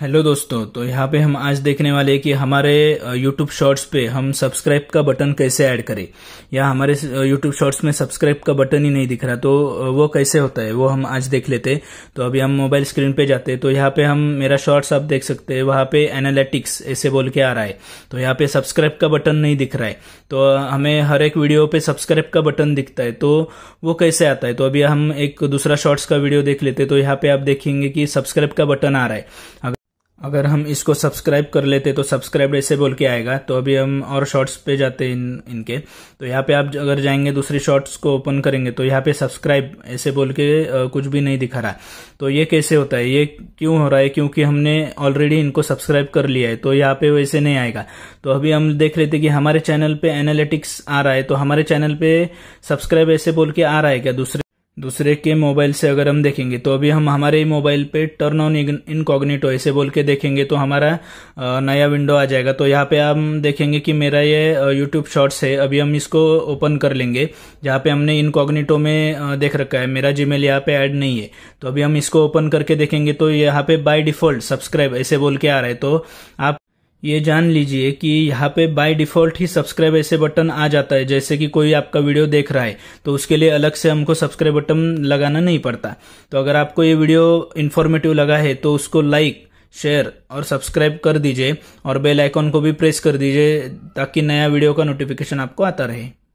hello दोस्तों तो यहाँ पे हम आज देखने वाले कि हमारे यूट्यूब शॉर्ट्स पे हम सब्सक्राइब का बटन कैसे ऐड करें या हमारे यूट्यूब शॉर्ट्स में सब्सक्राइब का बटन ही नहीं दिख रहा तो वो कैसे होता है वो हम आज देख लेते तो अभी हम मोबाइल स्क्रीन पे जाते हैं तो यहाँ पे हम मेरा शॉर्ट्स आप देख सकते हैं वहाँ पे एनालिटिक्स ऐसे बोल के आ रहा है तो यहाँ पे सब्सक्राइब का बटन नहीं दिख रहा है तो हमें हर एक वीडियो पे सब्सक्राइब का बटन दिखता है तो वो कैसे आता है तो अभी हम एक दूसरा शॉर्ट्स का वीडियो देख लेते तो यहाँ पे आप देखेंगे कि सब्सक्राइब का बटन आ रहा है अगर हम इसको सब्सक्राइब कर लेते तो सब्सक्राइब ऐसे बोल के आएगा तो अभी हम और शॉर्ट्स पे जाते हैं इन इनके तो यहाँ पे आप अगर जाएंगे दूसरी शॉर्ट्स को ओपन करेंगे तो यहाँ पे सब्सक्राइब ऐसे बोल के कुछ भी नहीं दिखा रहा तो ये कैसे होता है ये क्यों हो रहा है क्योंकि हमने ऑलरेडी इनको सब्सक्राइब कर लिया है तो यहाँ पे वैसे नहीं आएगा तो अभी हम देख लेते कि हमारे चैनल पे एनालिटिक्स आ रहा है तो हमारे चैनल पे सब्सक्राइब ऐसे बोल के आ रहा है क्या दूसरे दूसरे के मोबाइल से अगर हम देखेंगे तो अभी हम हमारे मोबाइल पे टर्न ऑन इनकॉग्निटो ऐसे बोल के देखेंगे तो हमारा नया विंडो आ जाएगा तो यहाँ पे हम देखेंगे कि मेरा ये यूट्यूब शॉर्ट्स है अभी हम इसको ओपन कर लेंगे जहाँ पे हमने इनकॉग्निटो में देख रखा है मेरा जीमेल यहाँ पे ऐड नहीं है तो अभी हम इसको ओपन करके देखेंगे तो यहाँ पे बाय डिफॉल्ट सब्सक्राइब ऐसे बोल के आ रहा है तो आप ये जान लीजिए कि यहाँ पे बाय डिफॉल्ट ही सब्सक्राइब ऐसे बटन आ जाता है जैसे कि कोई आपका वीडियो देख रहा है तो उसके लिए अलग से हमको सब्सक्राइब बटन लगाना नहीं पड़ता तो अगर आपको ये वीडियो इन्फॉर्मेटिव लगा है तो उसको लाइक शेयर और सब्सक्राइब कर दीजिए और बेल आइकॉन को भी प्रेस कर दीजिए ताकि नया वीडियो का नोटिफिकेशन आपको आता रहे